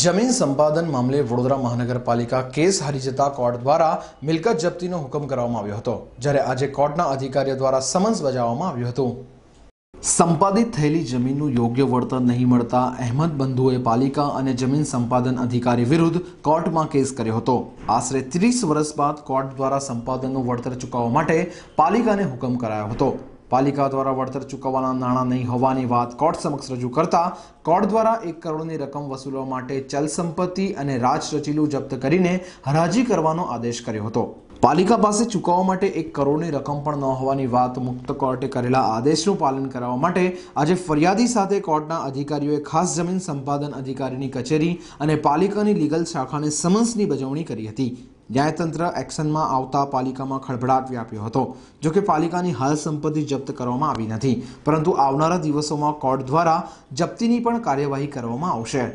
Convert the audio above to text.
જમીન સંપાદન મામલે વડોદરા મહાનગરપાલિકા કેસ હારી જતા કોર્ટ દ્વારા મિલકત જપ્તીનો હુકમ કરવામાં આવ્યો હતો જ્યારે આજે કોર્ટના અધિકારીઓ દ્વારા સમન્સ બજાવવામાં આવ્યું હતું સંપાદિત થયેલી જમીનનું યોગ્ય વળતર નહીં મળતા અહેમદ બંધુએ પાલિકા અને જમીન સંપાદન અધિકારી વિરુદ્ધ કોર્ટમાં કેસ કર્યો હતો આશરે ત્રીસ વર્ષ બાદ કોર્ટ દ્વારા સંપાદનનું વળતર ચૂકવવા માટે પાલિકાને હુકમ કરાયો હતો પાલિકા દ્વારા વળતર ચૂકવવાના નાણાં નહીં હોવાની વાત કોર્ટ સમક્ષ રજૂ કરતા કોર્ટ દ્વારા એક કરોડની રકમ વસૂલવા માટે ચલ સંપત્તિ અને રાજ રચીલું જપ્ત કરીને હરાજી કરવાનો આદેશ કર્યો હતો પાલિકા પાસે ચૂકવવા માટે એક કરોડની રકમ પણ ન હોવાની વાત મુક્ત કોર્ટે કરેલા આદેશનું પાલન કરાવવા માટે આજે ફરિયાદી સાથે કોર્ટના અધિકારીઓએ ખાસ જમીન સંપાદન અધિકારીની કચેરી અને પાલિકાની લીગલ શાખાને સમન્સની બજવણી કરી હતી ન્યાયતંત્ર એક્શનમાં આવતા પાલિકામાં ખળભળાટ વ્યાપ્યો હતો જો કે પાલિકાની હાલ સંપત્તિ જપ્ત કરવામાં આવી નથી પરંતુ આવનારા દિવસોમાં કોર્ટ દ્વારા જપ્તીની પણ કાર્યવાહી કરવામાં આવશે